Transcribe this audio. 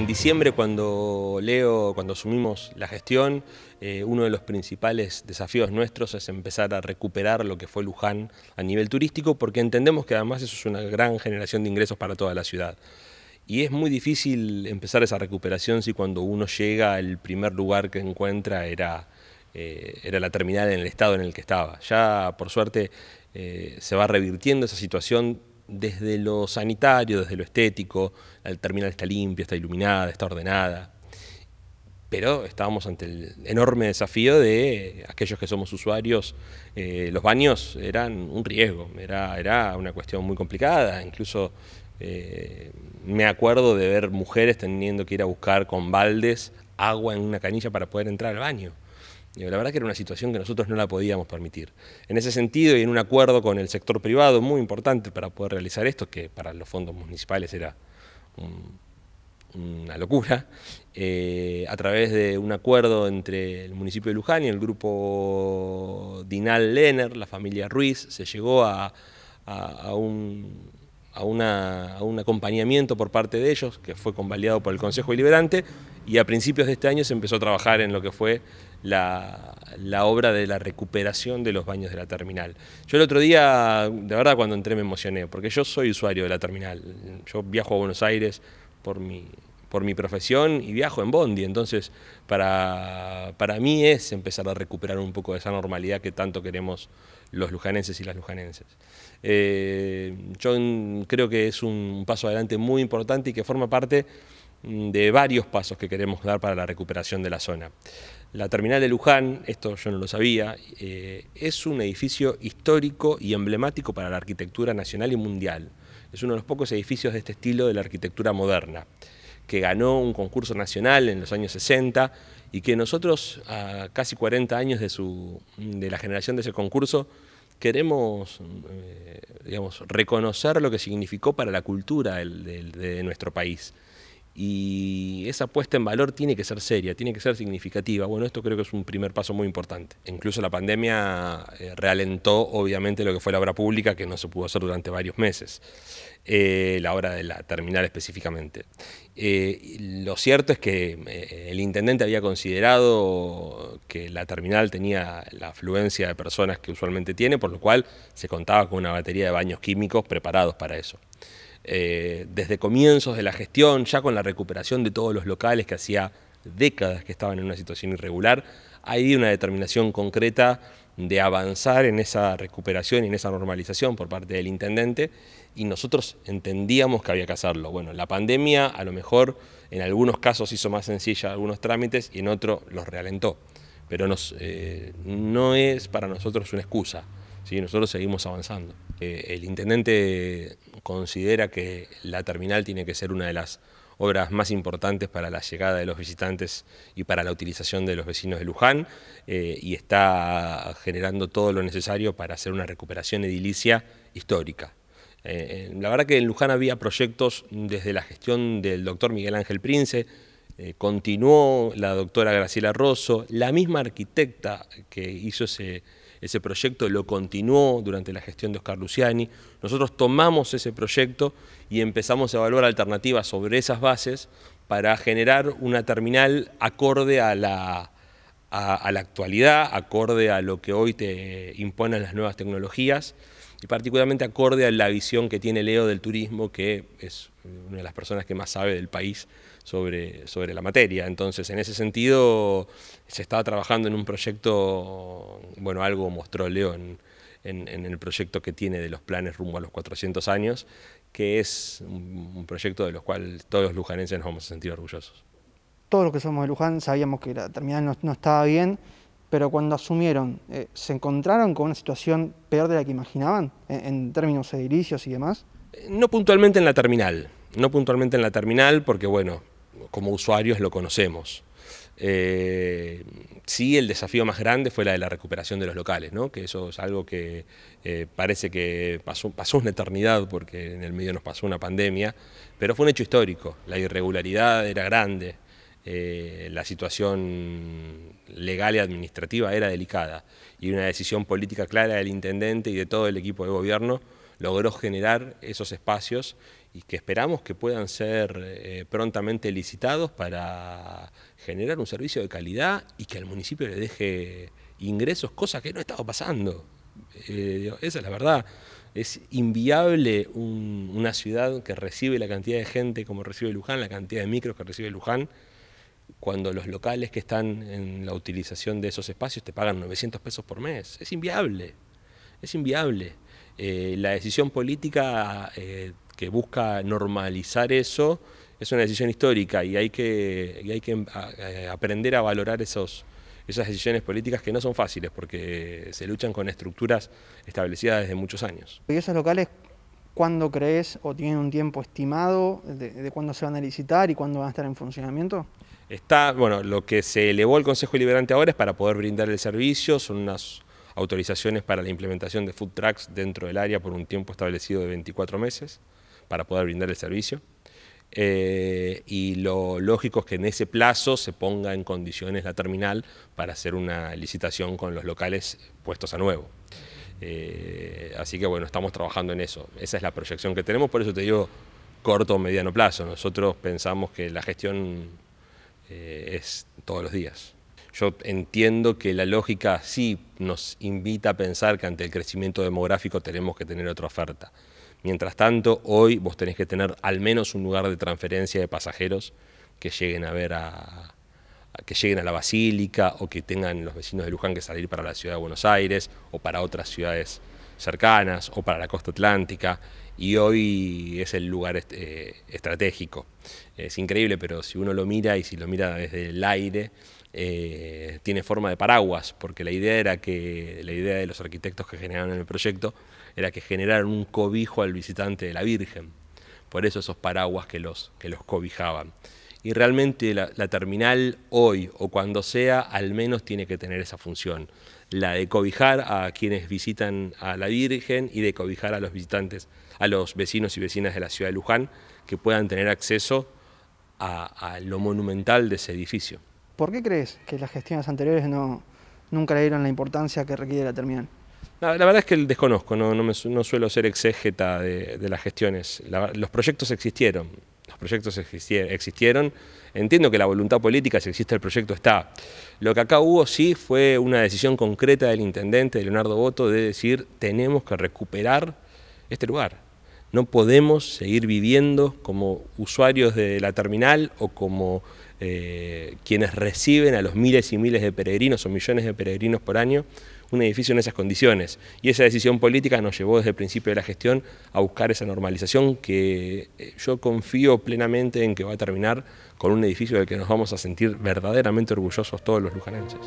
en diciembre, cuando Leo, cuando asumimos la gestión, eh, uno de los principales desafíos nuestros es empezar a recuperar lo que fue Luján a nivel turístico, porque entendemos que además eso es una gran generación de ingresos para toda la ciudad. Y es muy difícil empezar esa recuperación si cuando uno llega el primer lugar que encuentra era, eh, era la terminal en el estado en el que estaba. Ya, por suerte, eh, se va revirtiendo esa situación desde lo sanitario, desde lo estético, el terminal está limpio, está iluminada, está ordenada, pero estábamos ante el enorme desafío de aquellos que somos usuarios, eh, los baños eran un riesgo, era, una cuestión muy complicada, incluso eh, me acuerdo de ver mujeres teniendo que ir a buscar con baldes agua en una canilla para poder entrar al baño. La verdad que era una situación que nosotros no la podíamos permitir. En ese sentido y en un acuerdo con el sector privado muy importante para poder realizar esto, que para los fondos municipales era una locura, eh, a través de un acuerdo entre el municipio de Luján y el grupo Dinal Lenner, la familia Ruiz, se llegó a, a, un a, un acompañamiento por parte de ellos, que fue convalidado por el Consejo Deliberante, y a principios de este año se empezó a trabajar en lo que fue la, obra de la recuperación de los baños de la terminal. Yo el otro día, de verdad cuando entré me emocioné, porque yo soy usuario de la terminal. Yo viajo a Buenos Aires por mi, por mi profesión y viajo en Bondi, entonces para, para mí es empezar a recuperar un poco de esa normalidad que tanto queremos los lujanenses y las lujanenses. Eh, yo creo que es un paso adelante muy importante y que forma parte Mm, de varios pasos que queremos dar para la recuperación de la zona. La terminal de Luján, esto yo no lo sabía, eh, es un edificio histórico y emblemático para la arquitectura nacional y mundial. Es uno de los pocos edificios de este estilo de la arquitectura moderna, que ganó un concurso nacional en los años 60 y que nosotros, a casi 40 años de, la generación de ese concurso, queremos eh, reconocer lo que significó para la cultura de nuestro país y esa puesta en valor tiene que ser seria, tiene que ser significativa. Bueno, esto creo que es un primer paso muy importante. Incluso la pandemia eh, realentó obviamente lo que fue la obra pública, que no se pudo hacer durante varios meses, eh, la obra de la terminal específicamente. Eh, lo cierto es que el intendente había considerado que la terminal tenía la afluencia de personas que usualmente tiene, por lo cual se contaba con una batería de baños químicos preparados para eso. Eh, desde comienzos de la gestión, ya con la recuperación de todos los locales que hacía décadas que estaban en una situación irregular, hay una determinación concreta de avanzar en esa recuperación y en esa normalización por parte del intendente y nosotros entendíamos que había que hacerlo. Bueno, la pandemia a lo mejor en algunos casos hizo más sencilla algunos trámites y en otros los realentó, pero eh, no es para nosotros una excusa. ¿sí? Nosotros seguimos avanzando. Eh, el intendente considera que la terminal tiene que ser una de las obras más importantes para la llegada de los visitantes y para la utilización de los vecinos de Luján eh, y está generando todo lo necesario para hacer una recuperación edilicia histórica. Eh, la verdad que en Luján había proyectos desde la gestión del doctor Miguel Ángel Prince, continuó la doctora Graciela Rosso, la misma arquitecta que hizo ese ese proyecto lo continuó durante la gestión de Oscar Luciani. Nosotros tomamos ese proyecto y empezamos a evaluar alternativas sobre esas bases para generar una terminal acorde a la, la actualidad, acorde a lo que hoy te imponen las nuevas tecnologías y particularmente acorde a la visión que tiene Leo del turismo, que es una de las personas que más sabe del país sobre, la materia. Entonces, en ese sentido, se estaba trabajando en un proyecto, bueno, algo mostró Leo en, en, el proyecto que tiene de los planes rumbo a los 400 años, que es un, proyecto de los cuales todos los lujanenses nos vamos a sentir orgullosos. Todos los que somos de Luján sabíamos que la terminal no, estaba bien, pero cuando asumieron, eh, ¿se encontraron con una situación peor de la que imaginaban en, eh, en términos edilicios y demás? Eh, no puntualmente en la terminal, no puntualmente en la terminal, porque bueno, como usuarios lo conocemos. Eh, sí, el desafío más grande fue la de la recuperación de los locales, que eso es algo que eh, parece que pasó, una eternidad porque en el medio nos pasó una pandemia, pero fue un hecho histórico, la irregularidad era grande, eh, la situación legal y administrativa era delicada y una decisión política clara del intendente y de todo el equipo de gobierno logró generar esos espacios y que esperamos que puedan ser eh, prontamente licitados para generar un servicio de calidad y que al municipio le deje ingresos, cosa que no ha estado pasando. Eh, esa es la verdad. Es inviable una ciudad que recibe la cantidad de gente como recibe Luján, la cantidad de micros que recibe Luján, cuando los locales que están en la utilización de esos espacios te pagan 900 pesos por mes. Es inviable. Es inviable. Eh, la decisión política eh, que busca normalizar eso es una decisión histórica y hay que, hay que eh, aprender a valorar esos, esas decisiones políticas que no son fáciles porque se luchan con estructuras establecidas desde muchos años. ¿Y esos locales cuándo crees o tienen un tiempo estimado de, cuándo se van a licitar y cuándo van a estar en funcionamiento? Está, bueno, lo que se elevó el Consejo Liberante ahora es para poder brindar el servicio, son unas autorizaciones para la implementación de food trucks dentro del área por un tiempo establecido de 24 meses para poder brindar el servicio. Eh, y lo lógico es que en ese plazo se ponga en condiciones la terminal para hacer una licitación con los locales puestos a nuevo. Eh, así que bueno, estamos trabajando en eso. Esa es la proyección que tenemos, por eso te digo corto o mediano plazo. Nosotros pensamos que la gestión eh, es todos los días. Yo entiendo que la lógica sí nos invita a pensar que ante el crecimiento demográfico tenemos que tener otra oferta. Mientras tanto, hoy vos tenés que tener al menos un lugar de transferencia de pasajeros que lleguen a ver a, que lleguen a la Basílica o que tengan los vecinos de Luján que salir para la ciudad de Buenos Aires o para otras ciudades cercanas o para la costa atlántica y hoy es el lugar este, eh, estratégico. Es increíble, pero si uno lo mira y si lo mira desde el aire, eh, tiene forma de paraguas, porque la idea era que, la idea de los arquitectos que generaron el proyecto era que generaran un cobijo al visitante de la Virgen. Por eso esos paraguas que los, que los cobijaban. Y realmente la terminal hoy o cuando sea, al menos tiene que tener esa función la de cobijar a quienes visitan a la Virgen y de cobijar a los visitantes, a los vecinos y vecinas de la ciudad de Luján, que puedan tener acceso a, lo monumental de ese edificio. ¿Por qué crees que las gestiones anteriores no, nunca le dieron la importancia que requiere la terminal? La, verdad es que desconozco, no, suelo ser exégeta de, las gestiones. los proyectos existieron, proyectos existieron. Entiendo que la voluntad política, si existe el proyecto, está. Lo que acá hubo sí fue una decisión concreta del intendente, Leonardo Boto, de decir, tenemos que recuperar este lugar. No podemos seguir viviendo como usuarios de la terminal o como eh, quienes reciben a los miles y miles de peregrinos o millones de peregrinos por año un edificio en esas condiciones. Y esa decisión política nos llevó desde el principio de la gestión a buscar esa normalización que eh, yo confío plenamente en que va a terminar con un edificio del que nos vamos a sentir verdaderamente orgullosos todos los lujanenses.